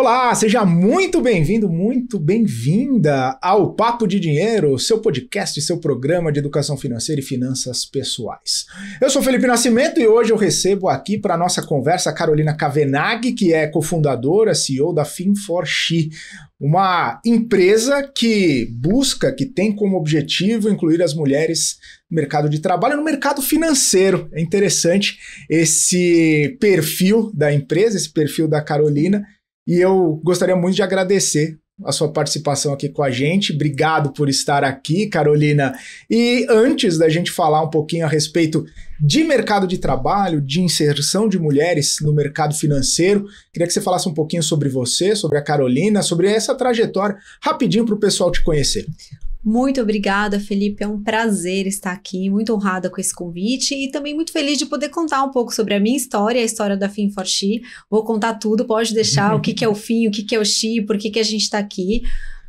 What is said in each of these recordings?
Olá, seja muito bem-vindo, muito bem-vinda ao Papo de Dinheiro, seu podcast, seu programa de educação financeira e finanças pessoais. Eu sou Felipe Nascimento e hoje eu recebo aqui para nossa conversa a Carolina Cavenaghi, que é cofundadora, CEO da Fin4She, uma empresa que busca, que tem como objetivo incluir as mulheres no mercado de trabalho, no mercado financeiro. É interessante esse perfil da empresa, esse perfil da Carolina e eu gostaria muito de agradecer a sua participação aqui com a gente. Obrigado por estar aqui, Carolina. E antes da gente falar um pouquinho a respeito de mercado de trabalho, de inserção de mulheres no mercado financeiro, queria que você falasse um pouquinho sobre você, sobre a Carolina, sobre essa trajetória, rapidinho para o pessoal te conhecer. Muito obrigada, Felipe. É um prazer estar aqui, muito honrada com esse convite e também muito feliz de poder contar um pouco sobre a minha história, a história da fim for Vou contar tudo, pode deixar o que, que é o fim, o que, que é o Xi, por que, que a gente está aqui.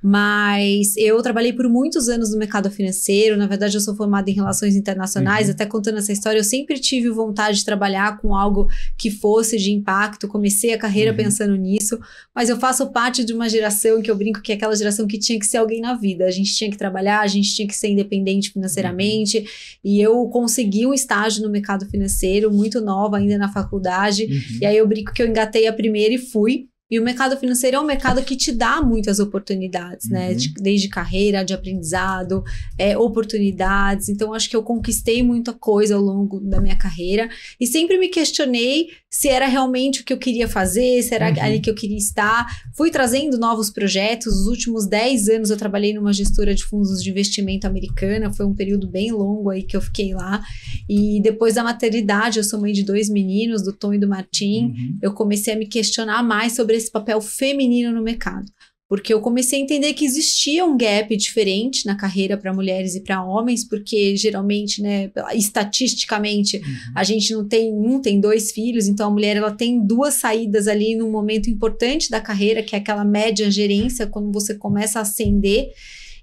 Mas eu trabalhei por muitos anos no mercado financeiro. Na verdade, eu sou formada em relações internacionais. Uhum. Até contando essa história, eu sempre tive vontade de trabalhar com algo que fosse de impacto. Comecei a carreira uhum. pensando nisso. Mas eu faço parte de uma geração que eu brinco que é aquela geração que tinha que ser alguém na vida. A gente tinha que trabalhar, a gente tinha que ser independente financeiramente. Uhum. E eu consegui um estágio no mercado financeiro, muito nova ainda na faculdade. Uhum. E aí eu brinco que eu engatei a primeira e fui. E o mercado financeiro é um mercado que te dá muitas oportunidades, né? uhum. né? De, desde carreira, de aprendizado, é, oportunidades. Então, acho que eu conquistei muita coisa ao longo da minha carreira. E sempre me questionei se era realmente o que eu queria fazer, se era uhum. ali que eu queria estar. Fui trazendo novos projetos. Os últimos 10 anos eu trabalhei numa gestora de fundos de investimento americana. Foi um período bem longo aí que eu fiquei lá. E depois da maternidade, eu sou mãe de dois meninos, do Tom e do Martim. Uhum. Eu comecei a me questionar mais sobre esse papel feminino no mercado. Porque eu comecei a entender que existia um gap diferente na carreira para mulheres e para homens, porque geralmente, né, estatisticamente, uhum. a gente não tem um, tem dois filhos, então a mulher ela tem duas saídas ali num momento importante da carreira, que é aquela média gerência, quando você começa a ascender,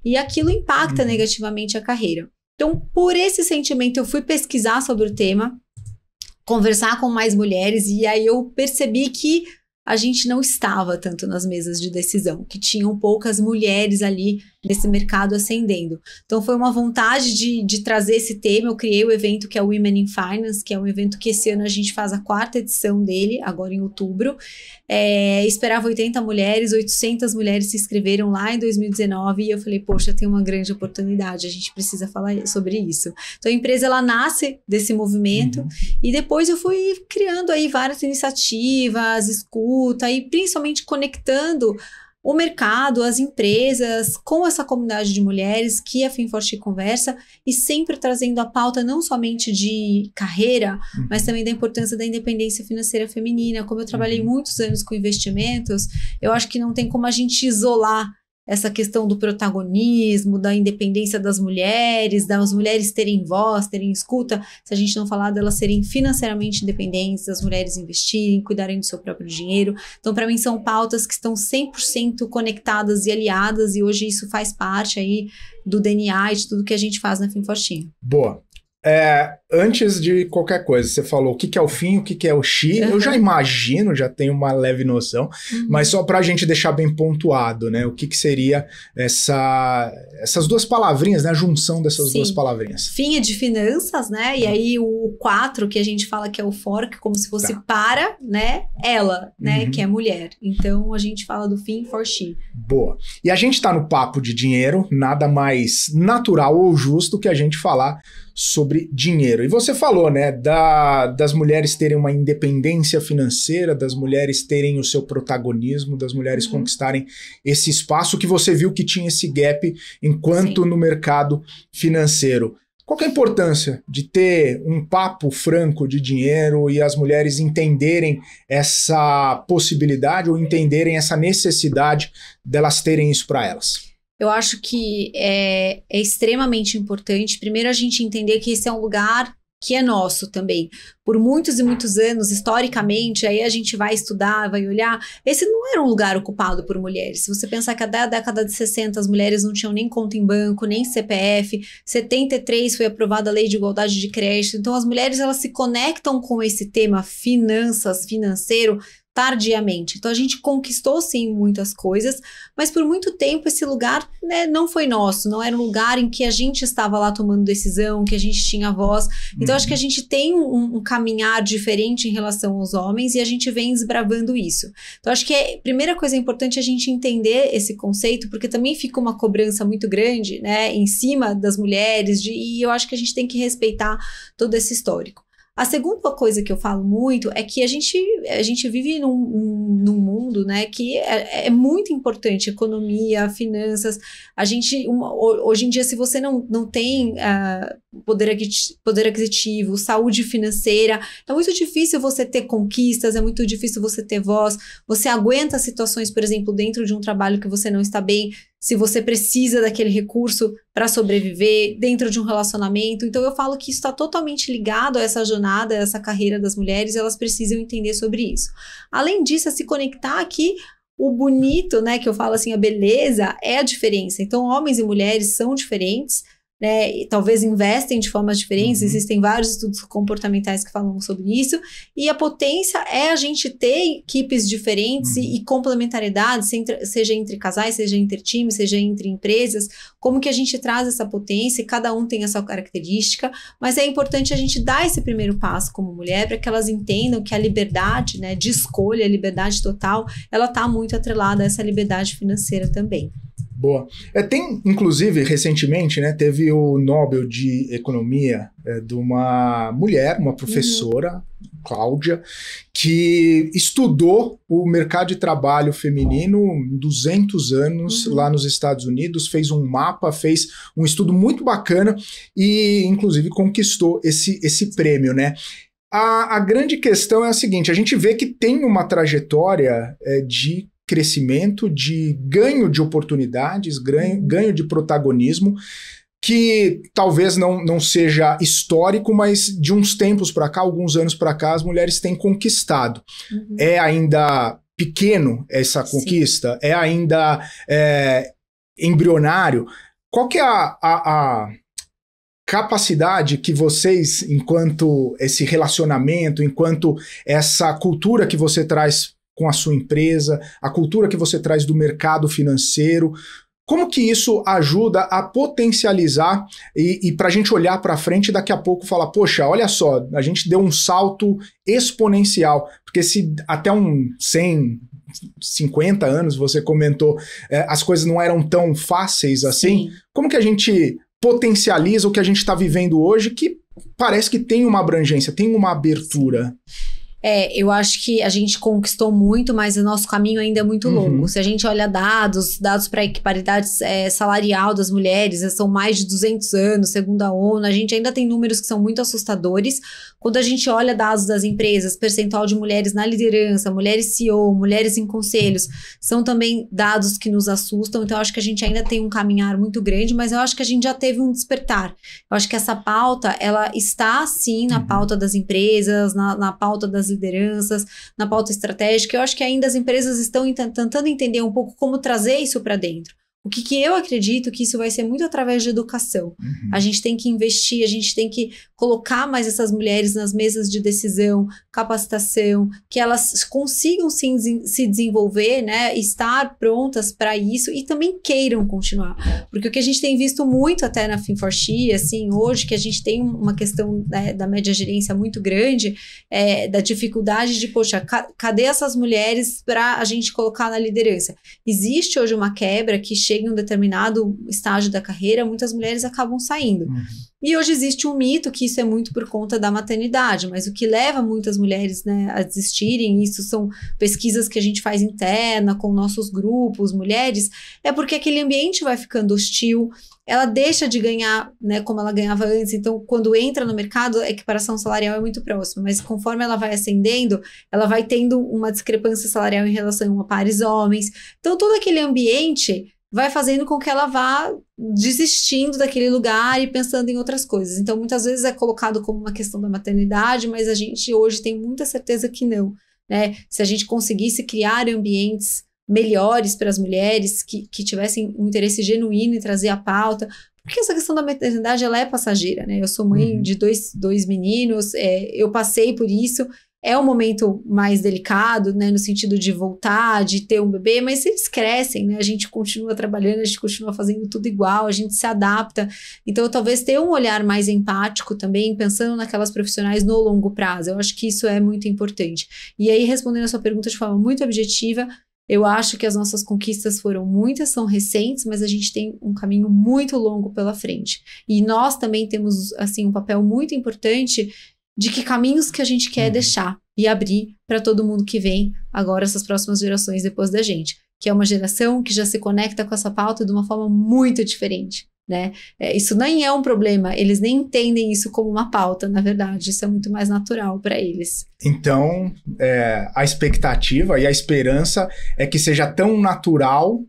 e aquilo impacta uhum. negativamente a carreira. Então, por esse sentimento, eu fui pesquisar sobre o tema, conversar com mais mulheres, e aí eu percebi que a gente não estava tanto nas mesas de decisão, que tinham poucas mulheres ali nesse mercado ascendendo. Então foi uma vontade de, de trazer esse tema. Eu criei o evento que é o Women in Finance, que é um evento que esse ano a gente faz a quarta edição dele, agora em outubro. É, esperava 80 mulheres, 800 mulheres se inscreveram lá em 2019 e eu falei, poxa, tem uma grande oportunidade, a gente precisa falar sobre isso. Então a empresa ela nasce desse movimento uhum. e depois eu fui criando aí várias iniciativas, escuta e principalmente conectando o mercado, as empresas, com essa comunidade de mulheres que a Finforte conversa e sempre trazendo a pauta não somente de carreira, uhum. mas também da importância da independência financeira feminina. Como eu trabalhei uhum. muitos anos com investimentos, eu acho que não tem como a gente isolar essa questão do protagonismo, da independência das mulheres, das mulheres terem voz, terem escuta, se a gente não falar delas serem financeiramente independentes, das mulheres investirem, cuidarem do seu próprio dinheiro. Então, para mim, são pautas que estão 100% conectadas e aliadas, e hoje isso faz parte aí do DNA e de tudo que a gente faz na Finfortinha. Boa. É, antes de qualquer coisa, você falou o que, que é o fim, o que, que é o chi. Uhum. Eu já imagino, já tenho uma leve noção, uhum. mas só para a gente deixar bem pontuado, né? O que, que seria essa, essas duas palavrinhas, né? A junção dessas Sim. duas palavrinhas. Fim é de finanças, né? E uhum. aí o 4, que a gente fala que é o fork, como se fosse tá. para, né? Ela, né? Uhum. Que é mulher. Então a gente fala do fim for she. Boa. E a gente está no papo de dinheiro, nada mais natural ou justo que a gente falar sobre dinheiro. E você falou, né, da, das mulheres terem uma independência financeira, das mulheres terem o seu protagonismo, das mulheres uhum. conquistarem esse espaço que você viu que tinha esse gap enquanto Sim. no mercado financeiro. Qual é a importância de ter um papo franco de dinheiro e as mulheres entenderem essa possibilidade ou entenderem essa necessidade delas terem isso para elas? Eu acho que é, é extremamente importante, primeiro, a gente entender que esse é um lugar que é nosso também. Por muitos e muitos anos, historicamente, aí a gente vai estudar, vai olhar, esse não era um lugar ocupado por mulheres. Se você pensar que até a década de 60 as mulheres não tinham nem conta em banco, nem CPF, 73 foi aprovada a Lei de Igualdade de Crédito. Então as mulheres elas se conectam com esse tema finanças, financeiro tardiamente. Então a gente conquistou sim muitas coisas, mas por muito tempo esse lugar né, não foi nosso, não era um lugar em que a gente estava lá tomando decisão, que a gente tinha voz. Então uhum. acho que a uhum. gente tem um, um, caminhar diferente em relação aos homens e a gente vem esbravando isso. Então acho que a é, primeira coisa importante é a gente entender esse conceito, porque também fica uma cobrança muito grande, né, em cima das mulheres, de, e eu acho que a gente tem que respeitar todo esse histórico. A segunda coisa que eu falo muito é que a gente, a gente vive num, um, num mundo né, que é, é, muito importante economia, finanças. A gente, uma, hoje em dia, se você não, não tem. Uh, poder, poder aquisitivo, saúde financeira. Então, é muito difícil você ter conquistas, é muito difícil você ter voz. Você aguenta situações, por exemplo, dentro de um trabalho que você não está bem, se você precisa daquele recurso para sobreviver, dentro de um relacionamento. Então, eu falo que isso está totalmente ligado a essa jornada, a essa carreira das mulheres, elas precisam entender sobre isso. Além disso, é se conectar aqui o bonito, né, que eu falo assim, a beleza é a diferença. Então, homens e mulheres são diferentes, né? E talvez investem de formas diferentes, uhum. existem vários estudos comportamentais que falam sobre isso. E a potência é a gente ter equipes diferentes uhum. e, e seja entre casais, seja entre times, seja entre empresas, como que a gente traz essa potência, e cada um tem a sua característica, mas é importante a gente dar esse primeiro passo como mulher para que elas entendam que a liberdade, né, de escolha, a liberdade total, ela está muito atrelada a essa liberdade financeira também. Boa. É, tem, inclusive, recentemente, né, teve o Nobel de Economia é, de uma mulher, uma professora, uhum. Cláudia, que estudou o mercado de trabalho feminino 200 anos uhum. lá nos Estados Unidos, fez um mapa, fez um estudo muito bacana e, inclusive, conquistou esse, esse prêmio, né? A, a grande questão é a seguinte: a gente vê que tem uma trajetória é, de crescimento, de ganho de oportunidades, ganho, de protagonismo, que talvez não, não seja histórico, mas de uns tempos para cá, alguns anos para cá, as mulheres têm conquistado. Uhum. É ainda pequeno essa conquista? Sim. É ainda é, embrionário? Qual que é a, a, a, capacidade que vocês, enquanto esse relacionamento, enquanto essa cultura que você traz com a sua empresa, a cultura que você traz do mercado financeiro. Como que isso ajuda a potencializar e, e para a gente olhar para frente daqui a pouco falar, poxa, olha só, a gente deu um salto exponencial, porque se até um 100, 50 anos você comentou, eh, as coisas não eram tão fáceis assim. Sim. Como que a gente potencializa o que a gente está vivendo hoje, que parece que tem uma abrangência, tem uma abertura? Sim. É, eu acho que a gente conquistou muito, mas o nosso caminho ainda é muito uhum. longo. Se a gente olha dados, dados para equiparidade é, salarial das mulheres, né, são mais de 200 anos, segundo a ONU, a gente ainda tem números que são muito assustadores. Quando a gente olha dados das empresas, percentual de mulheres na liderança, mulheres CEO, mulheres em conselhos, são também dados que nos assustam. Então, eu acho que a gente ainda tem um caminhar muito grande, mas eu acho que a gente já teve um despertar. Eu acho que essa pauta, ela está sim na uhum. pauta das empresas, na, na pauta das das lideranças, na pauta estratégica. Eu acho que ainda as empresas estão tentando entender um pouco como trazer isso para dentro. O que, que eu acredito que isso vai ser muito através de educação. Uhum. A gente tem que investir, a gente tem que colocar mais essas mulheres nas mesas de decisão, capacitação, que elas consigam se, se desenvolver, né? Estar prontas para isso e também queiram continuar. Porque o que a gente tem visto muito até na Finforxi, assim, hoje, que a gente tem uma questão né, da média gerência muito grande, é, da dificuldade de, poxa, ca cadê essas mulheres para a gente colocar na liderança? Existe hoje uma quebra que chega chega em um determinado estágio da carreira, muitas mulheres acabam saindo. Uhum. E hoje existe um mito que isso é muito por conta da maternidade, mas o que leva muitas mulheres né, a desistirem, isso são pesquisas que a gente faz interna com nossos grupos, mulheres, é porque aquele ambiente vai ficando hostil, ela deixa de ganhar né, como ela ganhava antes. Então, quando entra no mercado, a equiparação salarial é muito próxima, mas conforme ela vai ascendendo, ela vai tendo uma discrepância salarial em relação a pares homens. Então, todo aquele ambiente vai fazendo com que ela vá desistindo daquele lugar e pensando em outras coisas. Então, muitas vezes é colocado como uma questão da maternidade, mas a gente hoje tem muita certeza que não. Né? Se a gente conseguisse criar ambientes melhores para as mulheres, que, que tivessem um interesse genuíno em trazer a pauta, porque essa questão da maternidade ela é passageira, né? Eu sou mãe uhum. de dois, dois meninos, é, eu passei por isso, é o um momento mais delicado, né, no sentido de voltar, de ter um bebê, mas eles crescem, né, a gente continua trabalhando, a gente continua fazendo tudo igual, a gente se adapta. Então, talvez ter um olhar mais empático também, pensando naquelas profissionais no longo prazo. Eu acho que isso é muito importante. E aí, respondendo a sua pergunta de forma muito objetiva, eu acho que as nossas conquistas foram muitas, são recentes, mas a gente tem um caminho muito longo pela frente. E nós também temos assim um papel muito importante de que caminhos que a gente quer uhum. deixar e abrir para todo mundo que vem agora, essas próximas gerações depois da gente, que é uma geração que já se conecta com essa pauta de uma forma muito diferente. Né? É, isso nem é um problema, eles nem entendem isso como uma pauta, na verdade, isso é muito mais natural para eles. Então, é, a expectativa e a esperança é que seja tão natural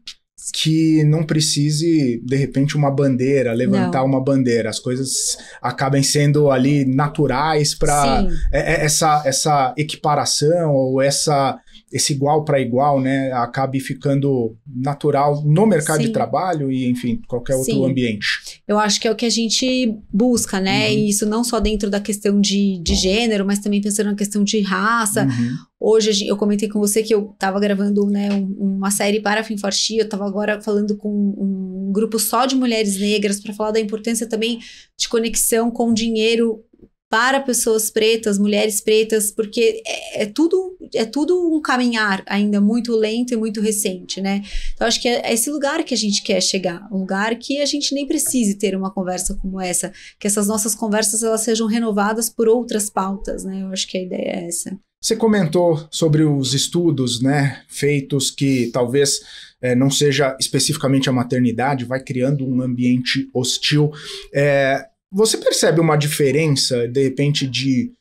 que não precise, de repente, uma bandeira, levantar não. uma bandeira. As coisas acabem sendo ali naturais para é, é, essa, essa equiparação ou essa esse igual para igual, né, acabe ficando natural no mercado Sim. de trabalho e, enfim, qualquer outro Sim. ambiente. Eu acho que é o que a gente busca, né? Uhum. E isso não só dentro da questão de, de gênero, mas também pensando na questão de raça. Uhum. Hoje eu comentei com você que eu estava gravando né, uma série para a Finforti, eu estava agora falando com um grupo só de mulheres negras para falar da importância também de conexão com dinheiro para pessoas pretas, mulheres pretas, porque é, é, tudo é tudo um caminhar ainda muito lento e muito recente, né? Então acho que é, é, esse lugar que a gente quer chegar, um lugar que a gente nem precise ter uma conversa como essa, que essas nossas conversas elas sejam renovadas por outras pautas, né? Eu acho que a ideia é essa. Você comentou sobre os estudos né, feitos que talvez é, não seja especificamente a maternidade, vai criando um ambiente hostil. É, você percebe uma diferença, de repente, de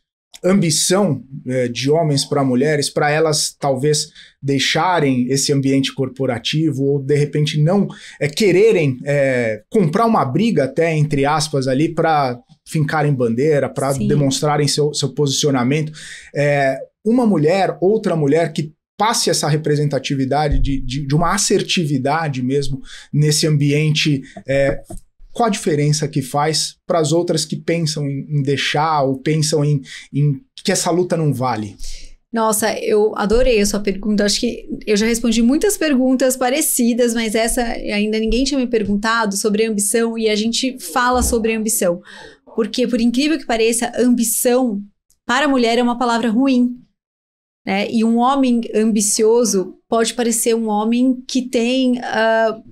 ambição é, de homens para mulheres, para elas talvez deixarem esse ambiente corporativo ou de repente não é, quererem é, comprar uma briga até entre aspas ali para fincarem bandeira, para demonstrarem seu, seu posicionamento. É, uma mulher, outra mulher que passe essa representatividade de, de, de uma assertividade mesmo nesse ambiente. É, qual a diferença que faz para as outras que pensam em, em deixar ou pensam em, em que essa luta não vale? Nossa, eu adorei a sua pergunta. Acho que eu já respondi muitas perguntas parecidas, mas essa ainda ninguém tinha me perguntado sobre ambição e a gente fala sobre ambição. Porque, por incrível que pareça, ambição para a mulher é uma palavra ruim. Né? E um homem ambicioso pode parecer um homem que tem uh,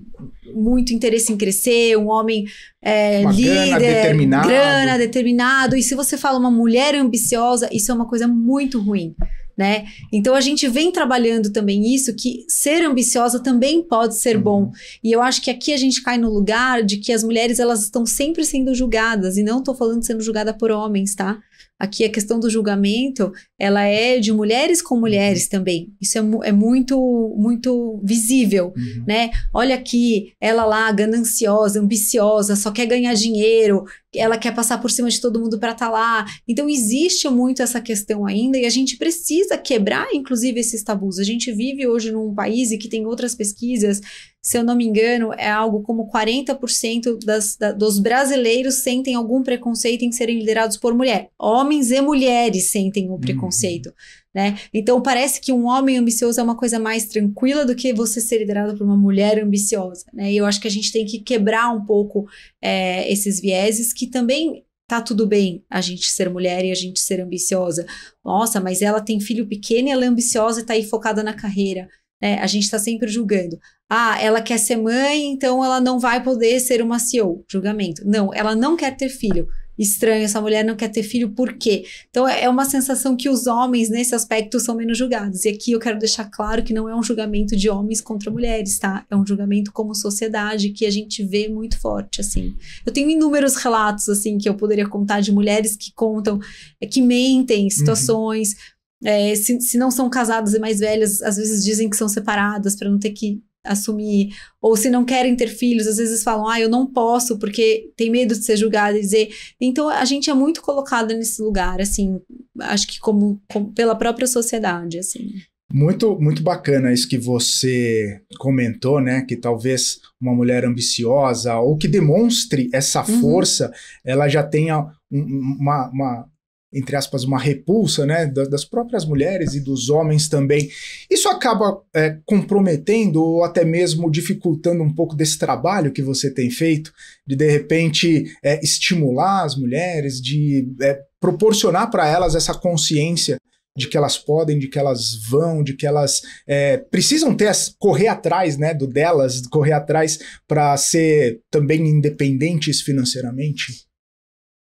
muito interesse em crescer, um homem é, uma líder, grana determinado. grana determinado. E se você fala uma mulher ambiciosa, isso é uma coisa muito ruim. Né? Então a gente vem trabalhando também isso que ser ambiciosa também pode ser uhum. bom. E eu acho que aqui a gente cai no lugar de que as mulheres elas estão sempre sendo julgadas e não estou falando sendo julgada por homens, tá? aqui a questão do julgamento, ela é de mulheres com mulheres uhum. também. Isso é, é muito, muito visível, uhum. né? Olha aqui, ela lá, gananciosa, ambiciosa, só quer ganhar dinheiro, ela quer passar por cima de todo mundo para estar tá lá. Então existe muito essa questão ainda e a gente precisa quebrar, inclusive, esses tabus. A gente vive hoje num país e que tem outras pesquisas se eu não me engano, é algo como 40% das, da, dos brasileiros sentem algum preconceito em serem liderados por mulher. Homens e mulheres sentem o um uhum. preconceito. Né? Então parece que um homem ambicioso é uma coisa mais tranquila do que você ser liderado por uma mulher ambiciosa, né? E eu acho que a gente tem que quebrar um pouco é, esses vieses que também tá tudo bem a gente ser mulher e a gente ser ambiciosa. Nossa, mas ela tem filho pequeno e ela é ambiciosa e está aí focada na carreira. Né? A gente está sempre julgando. Ah, ela quer ser mãe, então ela não vai poder ser uma CEO. Julgamento. Não, ela não quer ter filho. Estranho, essa mulher não quer ter filho, por quê? Então é, é uma sensação que os homens, nesse aspecto, são menos julgados. E aqui eu quero deixar claro que não é um julgamento de homens contra mulheres, tá? É um julgamento como sociedade que a gente vê muito forte, assim. Eu tenho inúmeros relatos, assim, que eu poderia contar de mulheres que contam, é, que mentem uhum. situações. Uhum é, se, se não são casados e mais velhas, às vezes dizem que são separadas para não ter que assumir, ou se não querem ter filhos, às vezes falam, ah, eu não posso porque tem medo de ser julgada e dizer. Então a gente é muito colocada nesse lugar, assim, acho que como, como, pela própria sociedade, assim. Muito, muito bacana isso que você comentou, né? Que talvez uma mulher ambiciosa ou que demonstre essa uhum. força, uhum. ela já tenha um, uma, uma, entre aspas, uma repulsa né, das próprias mulheres e dos homens também. Isso acaba é, comprometendo ou até mesmo dificultando um pouco desse trabalho que você tem feito, de de repente é, estimular as mulheres, de é, proporcionar para elas essa consciência de que elas podem, de que elas vão, de que elas é, precisam ter correr atrás, né, do delas, correr atrás para ser também independentes financeiramente.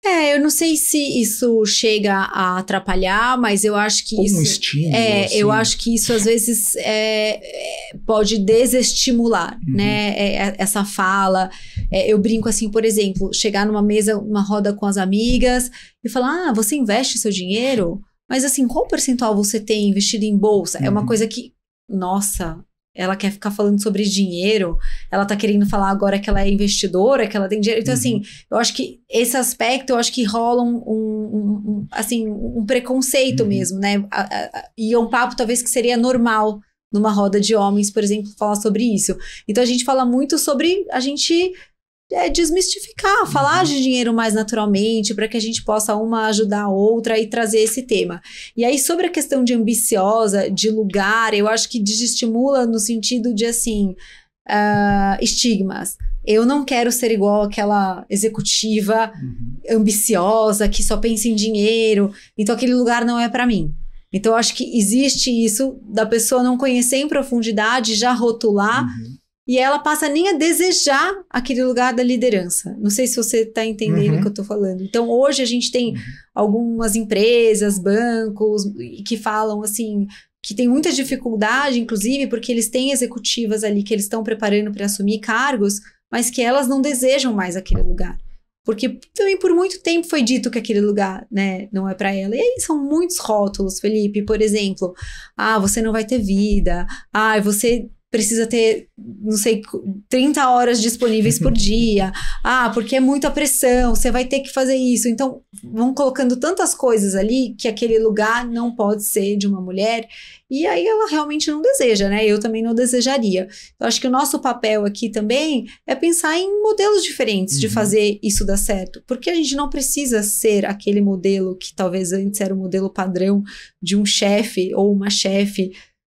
É, eu não sei se isso chega a atrapalhar, mas eu acho que Como isso. Um estímulo, é, assim. eu acho que isso às vezes é, é pode desestimular, uhum. né? É, é essa fala. É, eu brinco assim, por exemplo, chegar numa mesa, uma roda com as amigas e falar: ah, você investe seu dinheiro? Mas assim, qual percentual você tem investido em bolsa? Uhum. É uma uhum. coisa que, nossa, ela quer ficar falando sobre dinheiro, ela tá querendo falar agora que ela é investidora, que ela tem dinheiro. Então, uhum. assim, eu acho que esse aspecto, eu acho que rola um, um, um assim, um preconceito uhum. mesmo, né? e é um papo talvez que seria normal numa roda de homens, por exemplo, falar sobre isso. Então, a gente fala muito sobre a gente é, desmistificar, falar uhum. de dinheiro mais naturalmente, para que a gente possa uma ajudar a outra e trazer esse tema. E aí, sobre a questão de ambiciosa, de lugar, eu acho que desestimula no sentido de assim. Uh, estigmas. Eu não quero ser igual aquela executiva uhum. ambiciosa que só pensa em dinheiro, então aquele lugar não é para mim. Então acho que existe isso da pessoa não conhecer em profundidade, já rotular. Uhum e ela passa nem a desejar aquele lugar da liderança. Não sei se você está entendendo o uhum. que eu estou falando. Então, hoje a gente tem uhum. algumas empresas, bancos, que falam assim. Que tem muita dificuldade, inclusive, porque eles têm executivas ali que eles estão preparando para assumir cargos, mas que elas não desejam mais aquele lugar. Porque também por muito tempo foi dito que aquele lugar, né, não é para ela. E aí são muitos rótulos, Felipe, por exemplo, ah, você não vai ter vida. Ah, você precisa ter, não sei, 30 horas disponíveis por dia. Ah, porque é muita pressão, você vai ter que fazer isso. Então, vão colocando tantas coisas ali que aquele lugar não pode ser de uma mulher. E aí ela realmente não deseja, né? Eu também não desejaria. Eu acho que o nosso papel aqui também é pensar em modelos diferentes uhum. de fazer isso dar certo. Porque a gente não precisa ser aquele modelo que talvez antes era o modelo padrão de um chefe ou uma chefe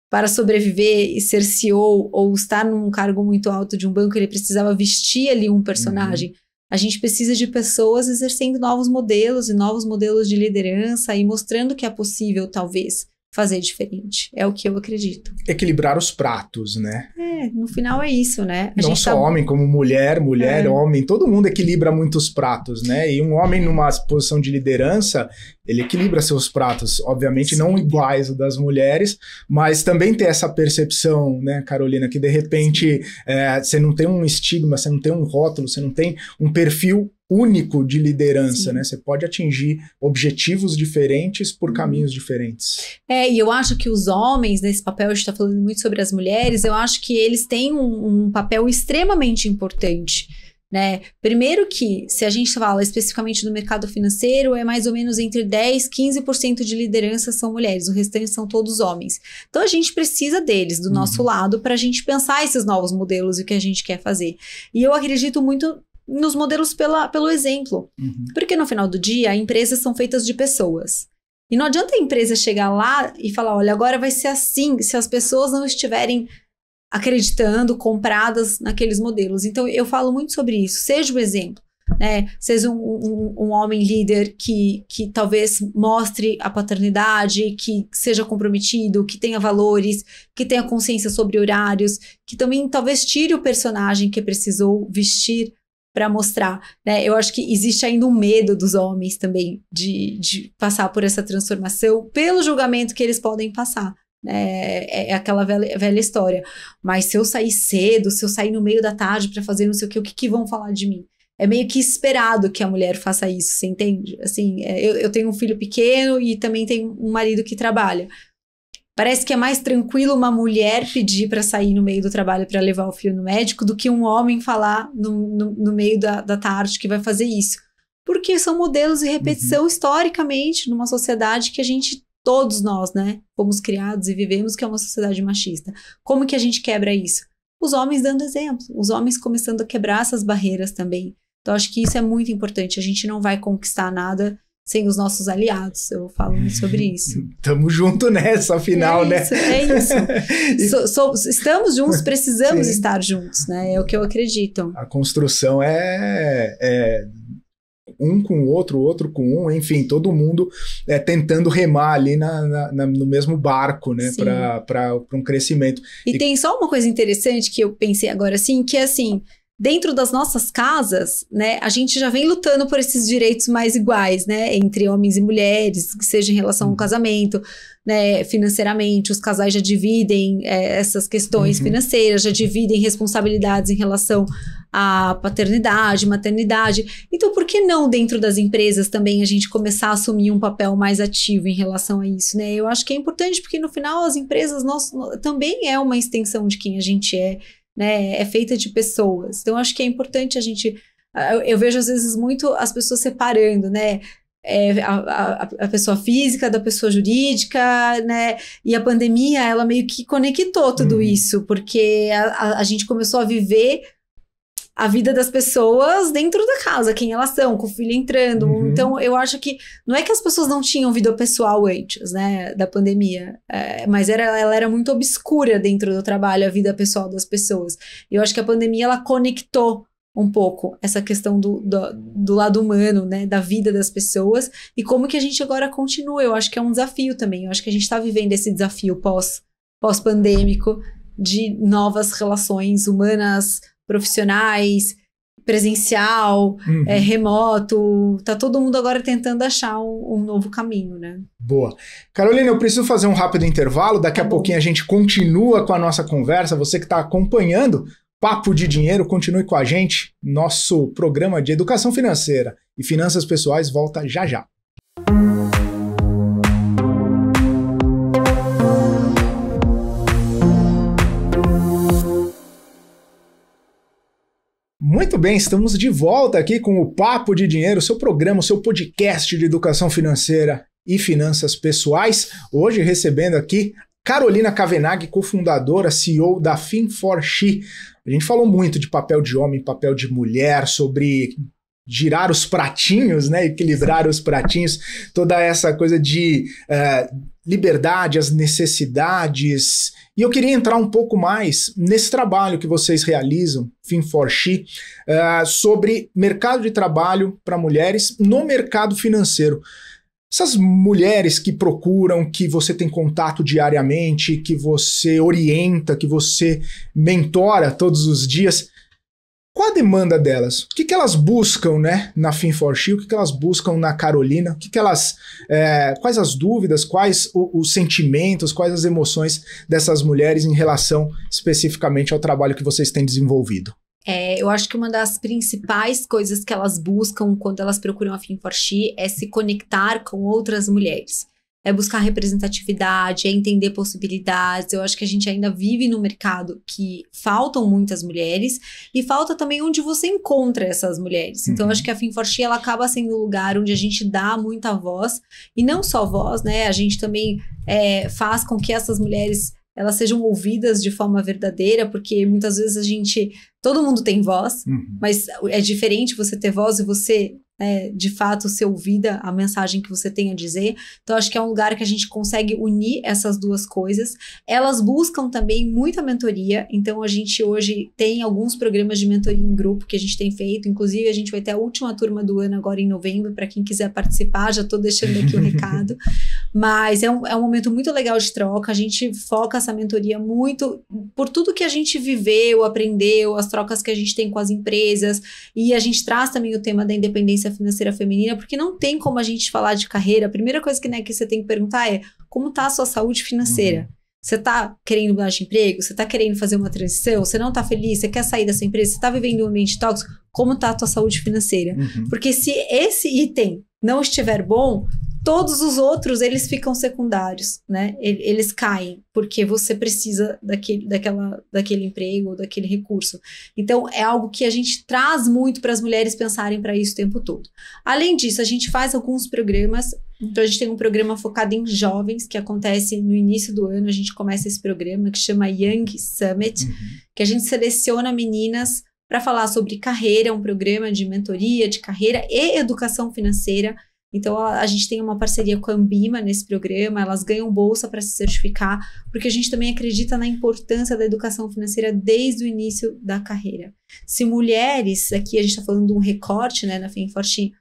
para sobreviver e ser CEO ou estar num cargo muito alto de um banco, ele precisava vestir ali um personagem. Uhum. A gente precisa de pessoas exercendo novos modelos e novos modelos de liderança e mostrando que é possível, talvez, fazer diferente. É o que eu acredito. Equilibrar os pratos, né? É, no final é isso, né? A Não só tá... homem, como mulher, mulher, é. homem, todo mundo equilibra muitos pratos, né? E um homem numa posição de liderança, ele equilibra seus pratos, obviamente Sim. não iguais das mulheres, mas também tem essa percepção, né, Carolina, que de repente é, você não tem um estigma, você não tem um rótulo, você não tem um perfil único de liderança, Sim. né? Você pode atingir objetivos diferentes por uhum. caminhos diferentes. É, e eu acho que os homens, nesse papel, a gente está falando muito sobre as mulheres, eu acho que eles têm um, um papel extremamente importante né? Primeiro que, se a gente fala especificamente do mercado financeiro, é mais ou menos entre 10% 15% de lideranças são mulheres, o restante são todos homens. Então a gente precisa deles, do uhum. nosso lado, para a gente pensar esses novos modelos e o que a gente quer fazer. E eu acredito muito nos modelos pela, pelo exemplo. Uhum. Porque no final do dia, empresas são feitas de pessoas. E não adianta a empresa chegar lá e falar: olha, agora vai ser assim, se as pessoas não estiverem acreditando, compradas naqueles modelos. Então, eu falo muito sobre isso. Seja o exemplo, né? Seja um, um, um, homem líder que, que talvez mostre a paternidade, que seja comprometido, que tenha valores, que tenha consciência sobre horários, que também talvez tire o personagem que precisou vestir para mostrar, né? Eu acho que existe ainda um medo dos homens também de, de passar por essa transformação pelo julgamento que eles podem passar. Né, é, é aquela velha, velha, história. Mas se eu sair cedo, se eu sair no meio da tarde para fazer não sei o que, o que, que, vão falar de mim? É meio que esperado que a mulher faça isso, você entende? Assim, é, eu, eu tenho um filho pequeno e também tenho um marido que trabalha. Parece que é mais tranquilo uma mulher pedir para sair no meio do trabalho para levar o filho no médico do que um homem falar no, no, no meio da, da tarde que vai fazer isso porque são modelos de repetição uhum. historicamente numa sociedade que a gente Todos nós, né? Fomos criados e vivemos que é uma sociedade machista. Como que a gente quebra isso? Os homens dando exemplo, os homens começando a quebrar essas barreiras também. Então, acho que isso é muito importante. A gente não vai conquistar nada sem os nossos aliados. Eu falo muito sobre isso. Estamos juntos nessa, né? afinal, é, né? é isso, né? É isso. so, so, estamos juntos, precisamos Sim. estar juntos, né? É o que eu acredito. A construção é, é um com o outro, outro com um, enfim, todo mundo é, tentando remar ali na, na, na no mesmo barco, né, para um crescimento. E, e tem só uma coisa interessante que eu pensei agora, assim, que é assim, dentro das nossas casas, né, a gente já vem lutando por esses direitos mais iguais, né, entre homens e mulheres, que seja em relação ao uhum. casamento, né, financeiramente, os casais já dividem é, essas questões uhum. financeiras, já dividem responsabilidades em relação a paternidade, maternidade. Então, por que não dentro das empresas também a gente começar a assumir um papel mais ativo em relação a isso, né? Eu acho que é importante porque no final as empresas nós, também é uma extensão de quem a gente é, né? É feita de pessoas. Então, acho que é importante a gente eu, eu vejo às vezes muito as pessoas separando, né? É, a, a, a, pessoa física da pessoa jurídica, né? E a pandemia, ela meio que conectou tudo uhum. isso, porque a, a gente começou a viver a vida das pessoas dentro da casa, quem elas são, com o filho entrando. Uhum. Então, eu acho que não é que as pessoas não tinham vida pessoal antes, né, da pandemia, é, mas era, ela era muito obscura dentro do trabalho, a vida pessoal das pessoas. E eu acho que a pandemia ela conectou um pouco essa questão do, do, do, lado humano, né, da vida das pessoas e como que a gente agora continua. Eu acho que é um desafio também. Eu acho que a gente está vivendo esse desafio pós pós pandêmico de novas relações humanas profissionais, presencial, é, uhum. é, remoto. Tá todo mundo agora tentando achar um, um, novo caminho, né? Boa. Carolina, eu preciso fazer um rápido intervalo. Daqui tá a bom. pouquinho a gente continua com a nossa conversa. Você que está acompanhando Papo de Dinheiro, continue com a gente. Nosso programa de educação financeira e finanças pessoais volta já já. Muito bem, estamos de volta aqui com o Papo de Dinheiro, seu programa, seu podcast de educação financeira e finanças pessoais. Hoje recebendo aqui Carolina Kavenag, cofundadora, CEO da Fin4She. A gente falou muito de papel de homem, papel de mulher, sobre girar os pratinhos, né? Equilibrar os pratinhos, toda essa coisa de uh, liberdade, as necessidades. E eu queria entrar um pouco mais nesse trabalho que vocês realizam, Fim for She, uh, sobre mercado de trabalho para mulheres no mercado financeiro. Essas mulheres que procuram, que você tem contato diariamente, que você orienta, que você mentora todos os dias, qual a demanda delas? O que, que elas buscam né, na fin for she O que, que elas buscam na Carolina? O que, que elas. É, quais as dúvidas, quais o, os sentimentos, quais as emoções dessas mulheres em relação especificamente ao trabalho que vocês têm desenvolvido? É, eu acho que uma das principais coisas que elas buscam quando elas procuram a fin for she é se conectar com outras mulheres é buscar representatividade, é entender possibilidades. Eu acho que a gente ainda vive num mercado que faltam muitas mulheres e falta também onde você encontra essas mulheres. Então, uhum. acho que a Finforti ela acaba sendo um lugar onde a gente dá muita voz e não só voz, né? A gente também é, faz com que essas mulheres elas sejam ouvidas de forma verdadeira, porque muitas vezes a gente. Todo mundo tem voz, uhum. mas é diferente você ter voz e você é, de fato ser ouvida a mensagem que você tem a dizer. Então, acho que é um lugar que a gente consegue unir essas duas coisas. Elas buscam também muita mentoria, então a gente hoje tem alguns programas de mentoria em grupo que a gente tem feito, inclusive a gente vai ter a última turma do ano agora em novembro, para quem quiser participar, já estou deixando aqui o recado. Mas é um, é um momento muito legal de troca, a gente foca essa mentoria muito por tudo que a gente viveu, aprendeu, as trocas que a gente tem com as empresas, e a gente traz também o tema da independência independência financeira feminina, porque não tem como a gente falar de carreira. A primeira coisa que, né, que você tem que perguntar é como está a sua saúde financeira? Uhum. Você está querendo mudar de emprego? Você está querendo fazer uma transição? Você não está feliz? Você quer sair dessa empresa? Você está vivendo um ambiente tóxico? Como está a sua saúde financeira? Uhum. Porque se esse item não estiver bom, todos os outros eles ficam secundários, né? Eles caem porque você precisa daquele, daquela, daquele emprego, daquele recurso. Então é algo que a gente traz muito para as mulheres pensarem para isso o tempo todo. Além disso, a gente faz alguns programas. Então a gente tem um programa focado em jovens que acontece no início do ano. A gente começa esse programa que chama Young Summit, uhum. que a gente seleciona meninas para falar sobre carreira, um programa de mentoria de carreira e educação financeira então, a, a gente tem uma parceria com a Ambima nesse programa, elas ganham bolsa para se certificar, porque a gente também acredita na importância da educação financeira desde o início da carreira. Se mulheres, aqui a gente está falando de um recorte né, na FEMFORTIM,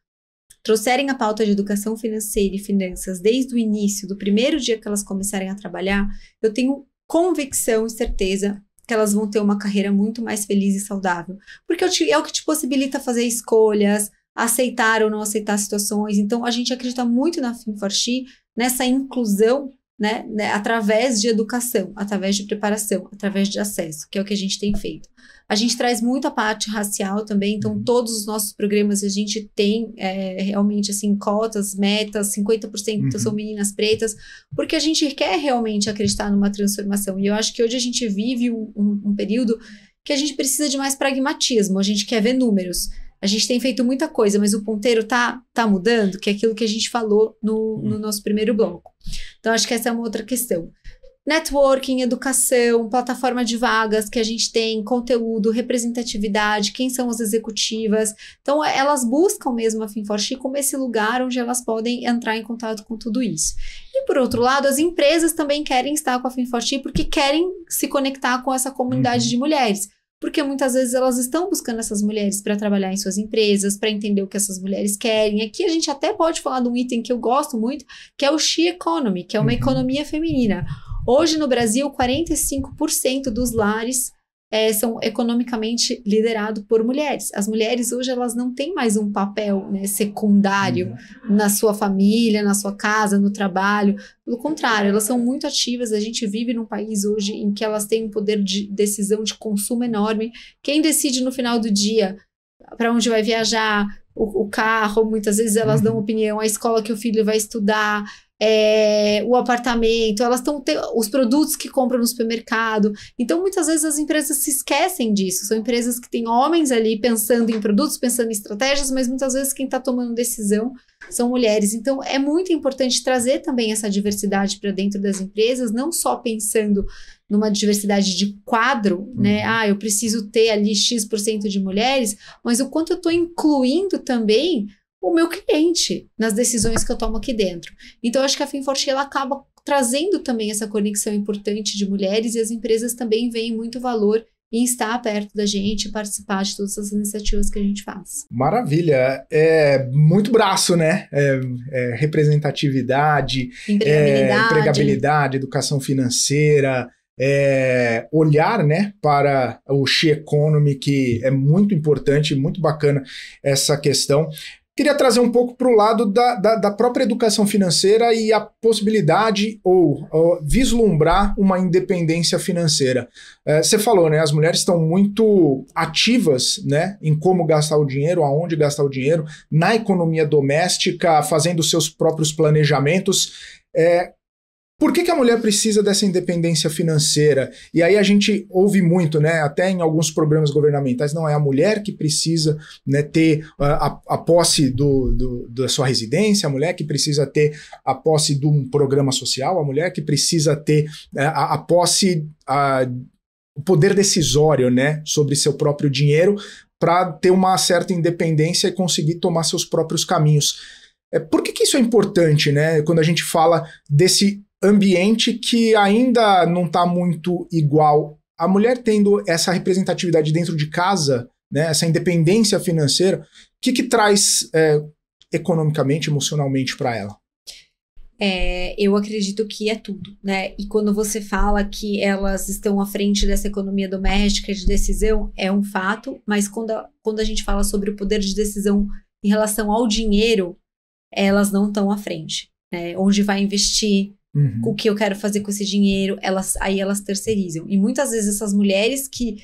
trouxerem a pauta de educação financeira e finanças desde o início, do primeiro dia que elas começarem a trabalhar, eu tenho convicção e certeza que elas vão ter uma carreira muito mais feliz e saudável. Porque é o é que te possibilita fazer escolhas, aceitar ou não aceitar situações. Então, a gente acredita muito na FinForShe, nessa inclusão, né, né, através de educação, através de preparação, através de acesso, que é o que a gente tem feito. A gente traz muito a parte racial também, então uhum. todos os nossos programas a gente tem é, realmente assim cotas, metas, 50% uhum. são meninas pretas, porque a gente quer realmente acreditar numa transformação. E eu acho que hoje a gente vive um, um, um período que a gente precisa de mais pragmatismo, a gente quer ver números. A gente tem feito muita coisa, mas o ponteiro tá, tá mudando, que é aquilo que a gente falou no, no hum. nosso primeiro bloco. Então, acho que essa é uma outra questão. Networking, educação, plataforma de vagas que a gente tem, conteúdo, representatividade, quem são as executivas. Então, elas buscam mesmo a FinForchi como esse lugar onde elas podem entrar em contato com tudo isso. E, por outro lado, as empresas também querem estar com a FinForchi porque querem se conectar com essa comunidade uhum. de mulheres porque muitas vezes elas estão buscando essas mulheres para trabalhar em suas empresas, para entender o que essas mulheres querem. Aqui a gente até pode falar de um item que eu gosto muito, que é o She Economy, que é uma uhum. economia feminina. Hoje no Brasil, 45% dos lares é, são economicamente liderados por mulheres. As mulheres hoje elas não têm mais um papel né, secundário uhum. na sua família, na sua casa, no trabalho. Pelo contrário, elas são muito ativas. A gente vive num país hoje em que elas têm um poder de decisão de consumo enorme. Quem decide no final do dia para onde vai viajar, o, o carro, muitas vezes elas dão uhum. opinião, a escola que o filho vai estudar, é, o apartamento, elas estão os produtos que compram no supermercado. Então, muitas vezes as empresas se esquecem disso. São empresas que têm homens ali pensando em produtos, pensando em estratégias, mas muitas vezes quem está tomando decisão são mulheres. Então, é muito importante trazer também essa diversidade para dentro das empresas, não só pensando numa diversidade de quadro, né? uhum. né? Ah, eu preciso ter ali X% por cento de mulheres, mas o quanto eu estou incluindo também o meu cliente nas decisões que eu tomo aqui dentro. Então, acho que a Finforte ela acaba trazendo também essa conexão importante de mulheres e as empresas também veem muito valor em estar perto da gente, participar de todas as iniciativas que a gente faz. Maravilha, é muito braço, né? É, é, representatividade, é empregabilidade. É, empregabilidade, educação financeira, é, olhar né, para o She Economy, que é muito importante, muito bacana essa questão. Queria trazer um pouco para o lado da, da, da, própria educação financeira e a possibilidade ou, ou vislumbrar uma independência financeira. É, você falou, né? As mulheres estão muito ativas, né? Em como gastar o dinheiro, aonde gastar o dinheiro, na economia doméstica, fazendo seus próprios planejamentos. É, por que, que, a mulher precisa dessa independência financeira? E aí a gente ouve muito, né? Até em alguns programas governamentais, não é a mulher que precisa né, ter a, a posse do, do, da sua residência, a mulher que precisa ter a posse de um programa social, a mulher que precisa ter é, a, a posse, o poder decisório, né, sobre seu próprio dinheiro para ter uma certa independência e conseguir tomar seus próprios caminhos. É, por que, que isso é importante, né? Quando a gente fala desse ambiente que ainda não está muito igual. A mulher tendo essa representatividade dentro de casa, né, essa independência financeira, o que, que traz é, economicamente, emocionalmente para ela? É, eu acredito que é tudo, né? E quando você fala que elas estão à frente dessa economia doméstica de decisão, é um fato, mas quando a, quando a gente fala sobre o poder de decisão em relação ao dinheiro, elas não estão à frente. Né? Onde vai investir, uhum. o que eu quero fazer com esse dinheiro, elas, aí elas terceirizam. E muitas vezes essas mulheres que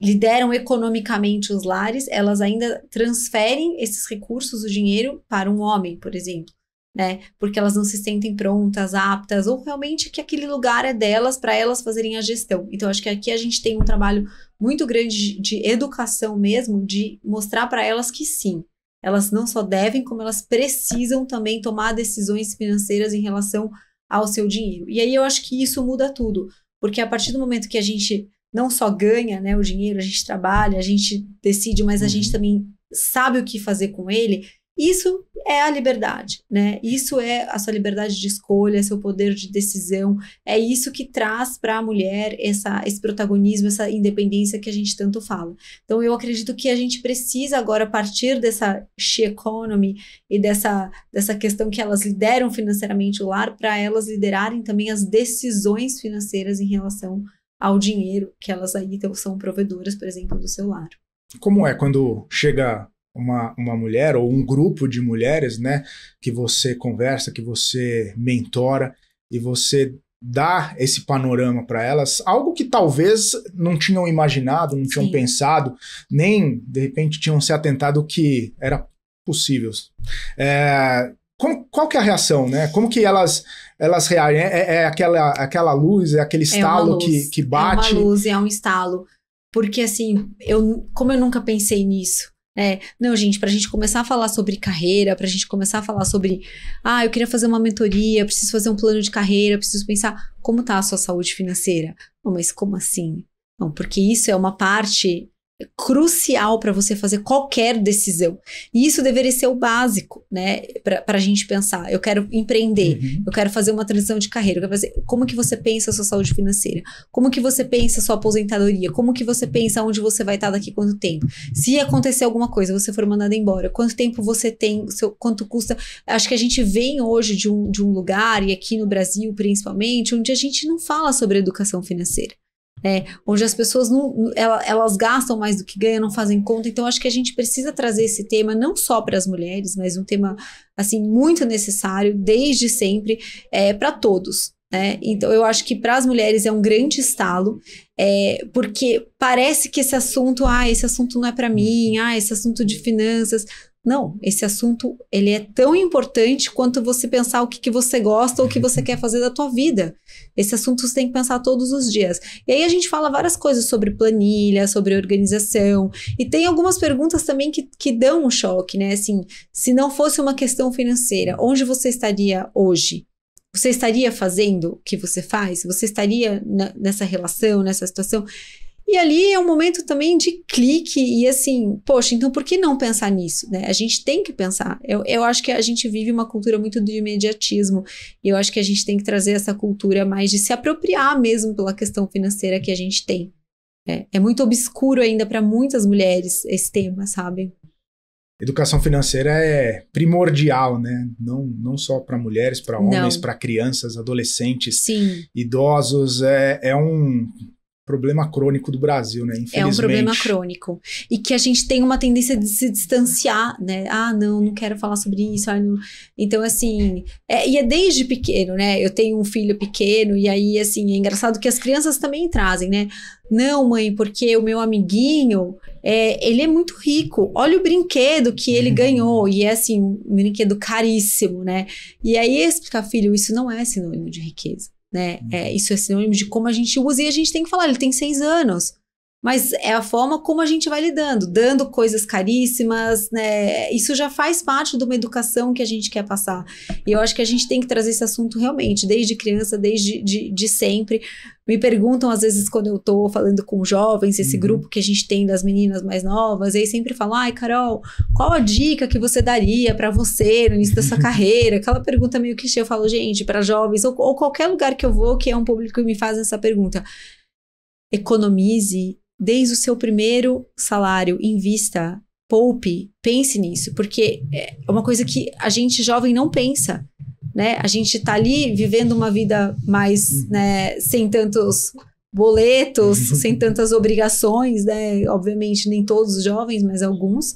lideram economicamente os lares, elas ainda transferem esses recursos, o dinheiro, para um homem, por exemplo. Né? Porque elas não se sentem prontas, aptas, ou realmente que aquele lugar é delas para elas fazerem a gestão. Então, acho que aqui a gente tem um trabalho muito grande de educação mesmo, de mostrar para elas que sim, elas não só devem, como elas precisam também tomar decisões financeiras em relação ao seu dinheiro. E aí eu acho que isso muda tudo, porque a partir do momento que a gente não só ganha né, o dinheiro, a gente trabalha, a gente decide, mas a gente uhum. também sabe o que fazer com ele, isso é a liberdade, né? Isso é a sua liberdade de escolha, seu poder de decisão. É isso que traz para a mulher essa, esse protagonismo, essa independência que a gente tanto fala. Então, eu acredito que a gente precisa agora partir dessa she economy e dessa, dessa questão que elas lideram financeiramente o lar para elas liderarem também as decisões financeiras em relação ao dinheiro que elas aí são provedoras, por exemplo, do seu lar. Como é quando chega uma, uma mulher ou um grupo de mulheres, né, que você conversa, que você mentora e você dá esse panorama para elas, algo que talvez não tinham imaginado, não tinham Sim. pensado, nem de repente tinham se atentado que era possível. É, como, qual que é a reação, né? Como que elas elas reagem? É, é aquela aquela luz, é aquele estalo é que, que bate? É uma é luz, é um estalo. Porque assim, eu como eu nunca pensei nisso, é, não, gente, para a gente começar a falar sobre carreira, para a gente começar a falar sobre, ah, eu queria fazer uma mentoria, preciso fazer um plano de carreira, preciso pensar como está a sua saúde financeira. Não, mas como assim? Não, porque isso é uma parte crucial para você fazer qualquer decisão. E isso deveria ser o básico, né? Para a gente pensar. Eu quero empreender, uhum. eu quero fazer uma transição de carreira. Eu quero fazer, como que você pensa a sua saúde financeira? Como que você pensa a sua aposentadoria? Como que você pensa onde você vai estar daqui quanto tempo? Se acontecer alguma coisa, você for mandado embora, quanto tempo você tem, seu, quanto custa? Acho que a gente vem hoje de um, de um lugar, e aqui no Brasil principalmente, onde a gente não fala sobre educação financeira né? Onde as pessoas não, elas gastam mais do que ganham, não fazem conta. Então acho que a gente precisa trazer esse tema não só para as mulheres, mas um tema assim muito necessário desde sempre é, para todos. Né? Então, eu acho que para as mulheres é um grande estalo, é, porque parece que esse assunto, ah, esse assunto não é para mim, uhum. ah, esse assunto de finanças. Não, esse assunto ele é tão importante quanto você pensar o que, que você gosta ou o que você quer fazer da tua vida. Esse assunto você tem que pensar todos os dias. E aí a gente fala várias coisas sobre planilha, sobre organização. E tem algumas perguntas também que, que dão um choque, né? Assim, se não fosse uma questão financeira, onde você estaria hoje? Você estaria fazendo o que você faz? Você estaria na, nessa relação, nessa situação? E ali é um momento também de clique e assim, poxa, então por que não pensar nisso, né? A gente tem que pensar. Eu, eu acho que a gente vive uma cultura muito de imediatismo e eu acho que a gente tem que trazer essa cultura mais de se apropriar mesmo pela questão financeira que a gente tem. É, é muito obscuro ainda para muitas mulheres esse tema, sabe? Educação financeira é primordial, né? Não, não só para mulheres, para homens, para crianças, adolescentes, Sim. idosos. É, é um problema crônico do Brasil, né? Infelizmente. É um problema crônico. E que a gente tem uma tendência de se distanciar, né? Ah, não, não quero falar sobre isso. Ah, então, assim. É, e é desde pequeno, né? Eu tenho um filho pequeno, e aí, assim, é engraçado que as crianças também trazem, né? Não, mãe, porque o meu amiguinho, é, ele é muito rico. Olha o brinquedo que ele uhum. ganhou. E é, assim, um brinquedo caríssimo, né? E aí, explicar, filho, isso não é sinônimo de riqueza né? Uhum. É, isso é sinônimo de como a gente usa e a gente tem que falar, ele tem seis anos mas é a forma como a gente vai lidando, dando coisas caríssimas, né? Isso já faz parte de uma educação que a gente quer passar. E eu acho que a gente tem que trazer esse assunto realmente, desde criança, desde de, de sempre. Me perguntam, às vezes, quando eu estou falando com jovens, esse uhum. grupo que a gente tem das meninas mais novas, e aí sempre falam: ai, Carol, qual a dica que você daria para você no início da sua carreira? Aquela pergunta meio clichê, eu falo, gente, para jovens, ou, ou qualquer lugar que eu vou, que é um público que me faz essa pergunta. Economize desde o seu primeiro salário, invista, poupe, pense nisso, porque é uma coisa que a gente jovem não pensa. Né? A gente está ali vivendo uma vida mais né, sem tantos boletos, sem tantas obrigações, né? Obviamente, nem todos os jovens, mas alguns.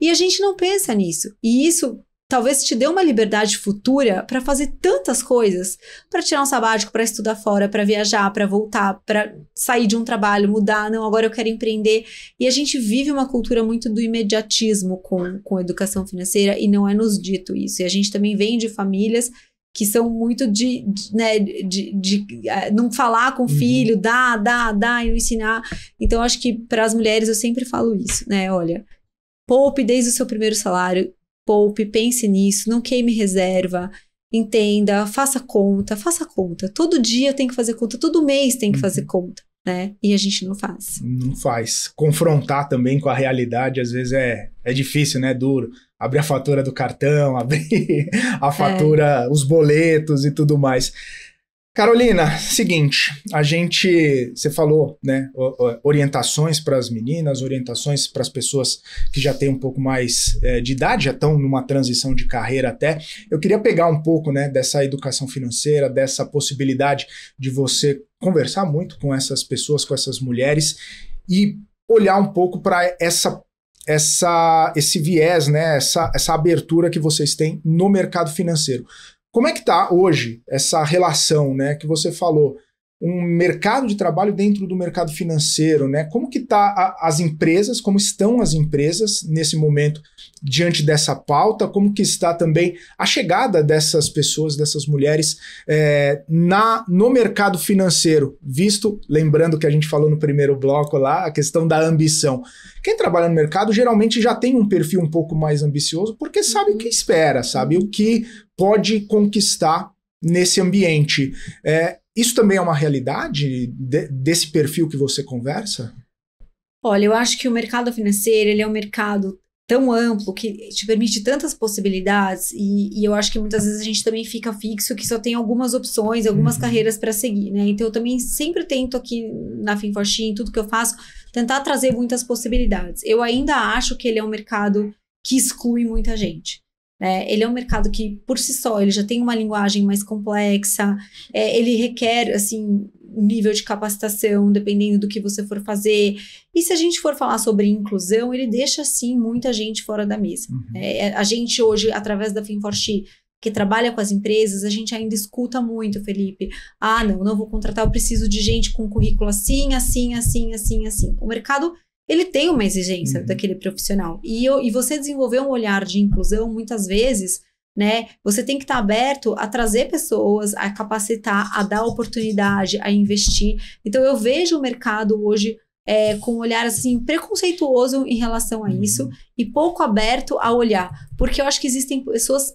E a gente não pensa nisso. E isso talvez te dê uma liberdade futura para fazer tantas coisas, para tirar um sabático, para estudar fora, para viajar, para voltar, para sair de um trabalho, mudar, não, agora eu quero empreender. E a gente vive uma cultura muito do imediatismo com, com educação financeira e não é nos dito isso. E a gente também vem de famílias que são muito de, de né, de, de, é, não falar com o uhum. filho, dá, dá, dá e não ensinar. Então, acho que para as mulheres eu sempre falo isso, né? Olha, poupe desde o seu primeiro salário, poupe, pense nisso, não queime reserva, entenda, faça conta, faça conta. Todo dia tem que fazer conta, todo mês tem que uhum. fazer conta, né? E a gente não faz. Não faz. Confrontar também com a realidade, às vezes é, é difícil, né? É duro. Abrir a fatura do cartão, abrir a é. fatura, é. os boletos e tudo mais. Carolina, seguinte, a gente, você falou, né, orientações para as meninas, orientações para as pessoas que já têm um pouco mais é, de idade, já estão numa transição de carreira até. Eu queria pegar um pouco, né, dessa educação financeira, dessa possibilidade de você conversar muito com essas pessoas, com essas mulheres e olhar um pouco para essa essa esse viés, né, essa, essa abertura que vocês têm no mercado financeiro. Como é que está hoje essa relação né, que você falou um mercado de trabalho dentro do mercado financeiro, né? Como que tá a, as empresas, como estão as empresas nesse momento diante dessa pauta? Como que está também a chegada dessas pessoas, dessas mulheres é, na no mercado financeiro? Visto, lembrando que a gente falou no primeiro bloco lá, a questão da ambição. Quem trabalha no mercado geralmente já tem um perfil um pouco mais ambicioso, porque sabe o que espera, sabe o que pode conquistar nesse ambiente. É, isso também é uma realidade de, desse perfil que você conversa? Olha, eu acho que o mercado financeiro ele é um mercado tão amplo que te permite tantas possibilidades e, e, eu acho que muitas vezes a gente também fica fixo que só tem algumas opções, algumas uhum. carreiras para seguir, né? Então eu também sempre tento aqui na Finforxin, em tudo que eu faço, tentar trazer muitas possibilidades. Eu ainda acho que ele é um mercado que exclui muita gente. É, ele é um mercado que, por si só, ele já tem uma linguagem mais complexa, é, ele requer, assim, um nível de capacitação, dependendo do que você for fazer. E se a gente for falar sobre inclusão, ele deixa, assim, muita gente fora da mesa. Uhum. É, é a gente hoje, através da Finforxi, que trabalha com as empresas, a gente ainda escuta muito, Felipe. Ah, não, não vou contratar, eu preciso de gente com currículo assim, assim, assim, assim, assim. O mercado ele tem uma exigência uhum. daquele profissional. E, eu, e você desenvolver um olhar de inclusão, muitas vezes, né? Você tem que estar tá aberto a trazer pessoas, a capacitar, a dar oportunidade, a investir. Então eu vejo o mercado hoje é, com um olhar assim preconceituoso em relação a uhum. isso e pouco aberto a olhar, porque eu acho que existem pessoas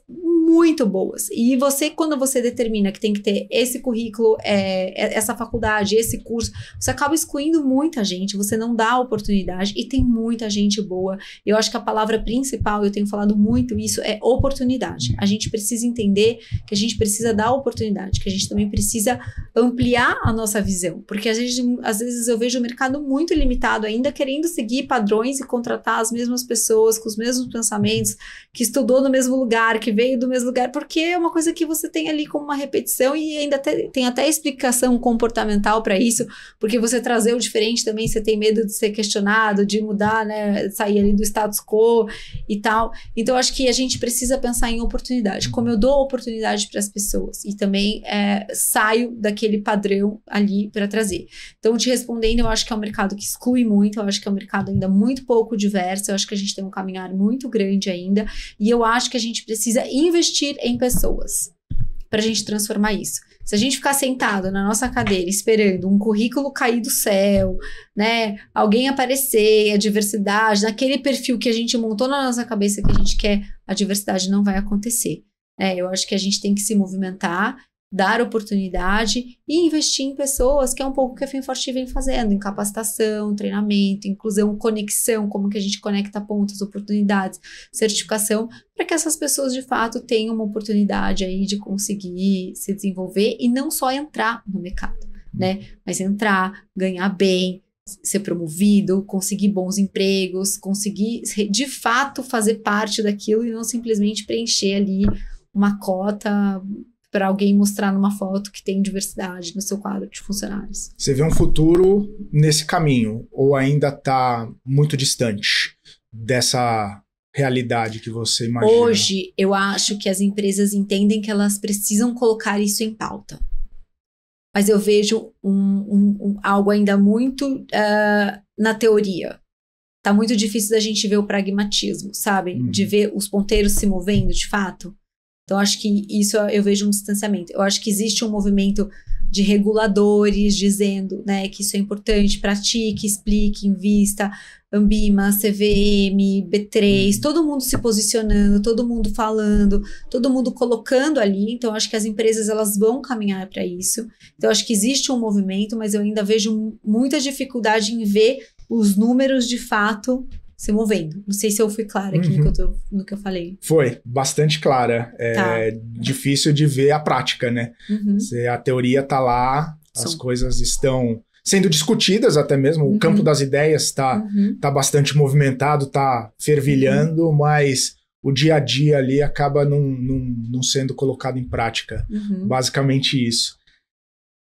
muito boas. E você, quando você determina que tem que ter esse currículo, é, é, essa faculdade, esse curso, você acaba excluindo muita gente, você não dá oportunidade e tem muita gente boa. Eu acho que a palavra principal, eu tenho falado muito isso, é oportunidade. A gente precisa entender que a gente precisa dar oportunidade, que a gente também precisa ampliar a nossa visão, porque às vezes, às vezes eu vejo o mercado muito limitado ainda querendo seguir padrões e contratar as mesmas pessoas com os mesmos pensamentos, que estudou no mesmo lugar, que veio do mesmo mesmo lugar, porque é uma coisa que você tem ali como uma repetição e ainda te, tem até explicação comportamental para isso, porque você trazer o diferente também, você tem medo de ser questionado, de mudar, né, sair ali do status quo e tal. Então acho que a gente precisa pensar em oportunidade, como eu dou oportunidade para as pessoas e também é, saio daquele padrão ali para trazer. Então te respondendo, eu acho que é um mercado que exclui muito, eu acho que é um mercado ainda muito pouco diverso, eu acho que a gente tem um caminhar muito grande ainda e eu acho que a gente precisa investir investir em pessoas para a gente transformar isso. Se a gente ficar sentado na nossa cadeira esperando um currículo cair do céu, né, alguém aparecer, a diversidade, naquele perfil que a gente montou na nossa cabeça que a gente quer, a diversidade não vai acontecer. É, eu acho que a gente tem que se movimentar dar oportunidade e investir em pessoas, que é um pouco o que a FinForte vem fazendo, em capacitação, treinamento, inclusão, conexão, como que a gente conecta pontos, oportunidades, certificação, para que essas pessoas de fato tenham uma oportunidade aí de conseguir se desenvolver e não só entrar no mercado, uhum. né? Mas entrar, ganhar bem, ser promovido, conseguir bons empregos, conseguir de fato fazer parte daquilo e não simplesmente preencher ali uma cota para alguém mostrar numa foto que tem diversidade no seu quadro de funcionários. Você vê um futuro nesse caminho ou ainda está muito distante dessa realidade que você imagina? Hoje, eu acho que as empresas entendem que elas precisam colocar isso em pauta. Mas eu vejo um, um, um, algo ainda muito uh, na teoria. Tá muito difícil da gente ver o pragmatismo, sabe? Uhum. De ver os ponteiros se movendo de fato. Então, acho que isso eu vejo um distanciamento. Eu acho que existe um movimento de reguladores dizendo né, que isso é importante, pratique, explique, invista, Ambima, CVM, B3, uhum. todo mundo se posicionando, todo mundo falando, todo mundo colocando ali. Então, acho que as empresas elas vão caminhar para isso. Então, acho que existe um movimento, mas eu ainda vejo muita dificuldade em ver os números de fato se movendo. Não sei se eu fui clara aqui uhum. no, que uhum. eu tô, no que eu falei. Foi, bastante clara. É tá. difícil de ver a prática, né? Uhum. Se a teoria tá lá, Som. as coisas estão sendo discutidas até mesmo, uhum. o campo uhum. das ideias está uhum. tá bastante movimentado, está fervilhando, uhum. mas o dia a dia ali acaba não, não sendo colocado em prática. Uhum. Basicamente isso.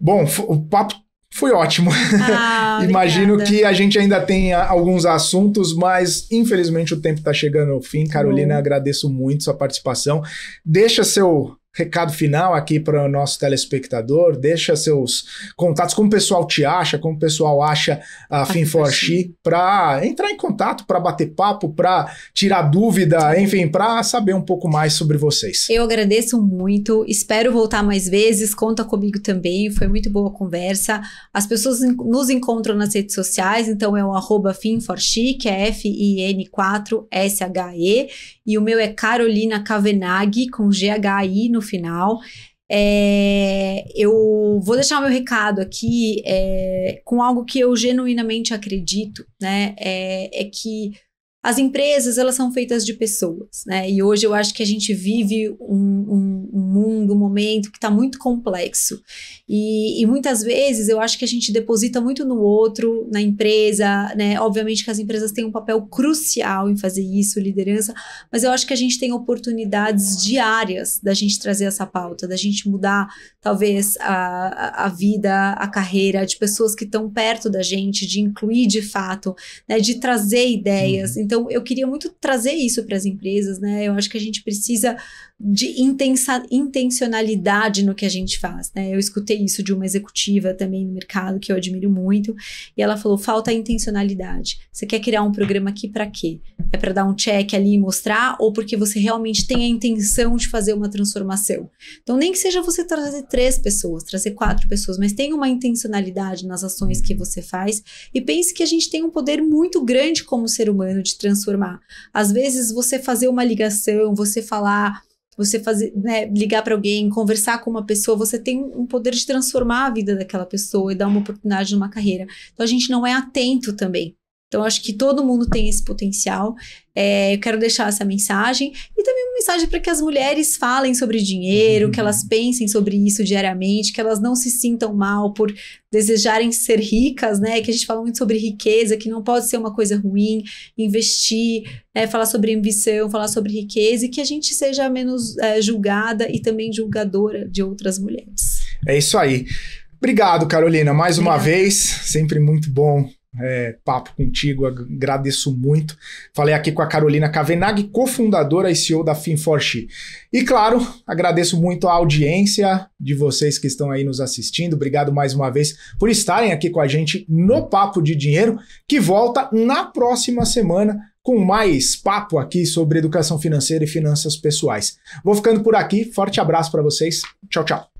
Bom, o papo foi ótimo. Ah, Imagino que a gente ainda tenha alguns assuntos, mas infelizmente o tempo está chegando ao fim. Carolina, agradeço muito sua participação. Deixa seu recado final aqui para o nosso telespectador, deixa seus contatos, como o pessoal te acha, como o pessoal acha a ah, FinForShi, para entrar em contato, para bater papo, para tirar dúvida, enfim, para saber um pouco mais sobre vocês. Eu agradeço muito, espero voltar mais vezes, conta comigo também, foi muito boa a conversa. As pessoas nos encontram nas redes sociais, então é o arroba FinForShi, que é F-I-N 4-S-H-E, e o meu é Carolina Cavenaghi, com GHI no final. É, eu vou deixar o meu recado aqui é, com algo que eu genuinamente acredito, né? É, é que as empresas, elas são feitas de pessoas, né? E hoje eu acho que a gente vive um, um mundo, um momento que está muito complexo. E, e, muitas vezes eu acho que a gente deposita muito no outro, na empresa, né? Obviamente que as empresas têm um papel crucial em fazer isso, liderança, mas eu acho que a gente tem oportunidades diárias da gente trazer essa pauta, da gente mudar, talvez, a, a vida, a carreira de pessoas que estão perto da gente, de incluir de fato, né? De trazer ideias. Uhum. Então, então, eu queria muito trazer isso para as empresas, né? Eu acho que a gente precisa de intensa, intencionalidade no que a gente faz, né? Eu escutei isso de uma executiva também no mercado que eu admiro muito, e ela falou: falta intencionalidade. Você quer criar um programa aqui para quê? É para dar um check ali e mostrar, ou porque você realmente tem a intenção de fazer uma transformação? Então, nem que seja você trazer três pessoas, trazer quatro pessoas, mas tenha uma intencionalidade nas ações que você faz, e pense que a gente tem um poder muito grande como ser humano de transformar. Às vezes você fazer uma ligação, você falar, você fazer, né, ligar para alguém, conversar com uma pessoa, você tem um poder de transformar a vida daquela pessoa e dar uma oportunidade numa carreira. Então a gente não é atento também. Então, acho que todo mundo tem esse potencial. É, eu quero deixar essa mensagem e também uma mensagem para que as mulheres falem sobre dinheiro, uhum. que elas uhum. pensem sobre isso diariamente, que elas não se sintam mal por desejarem ser ricas, né? Que a gente fala muito sobre riqueza, que não pode ser uma coisa ruim, investir, né? falar sobre ambição, falar sobre riqueza e que a gente seja menos é, julgada e também julgadora de outras mulheres. É isso aí. Obrigado, Carolina, mais Obrigada. uma vez. Sempre muito bom é, papo contigo, agradeço muito. Falei aqui com a Carolina Kavenag, cofundadora e CEO da Finforshi. E claro, agradeço muito a audiência de vocês que estão aí nos assistindo. Obrigado mais uma vez por estarem aqui com a gente no Papo de Dinheiro, que volta na próxima semana com mais papo aqui sobre educação financeira e finanças pessoais. Vou ficando por aqui. Forte abraço para vocês. Tchau, tchau.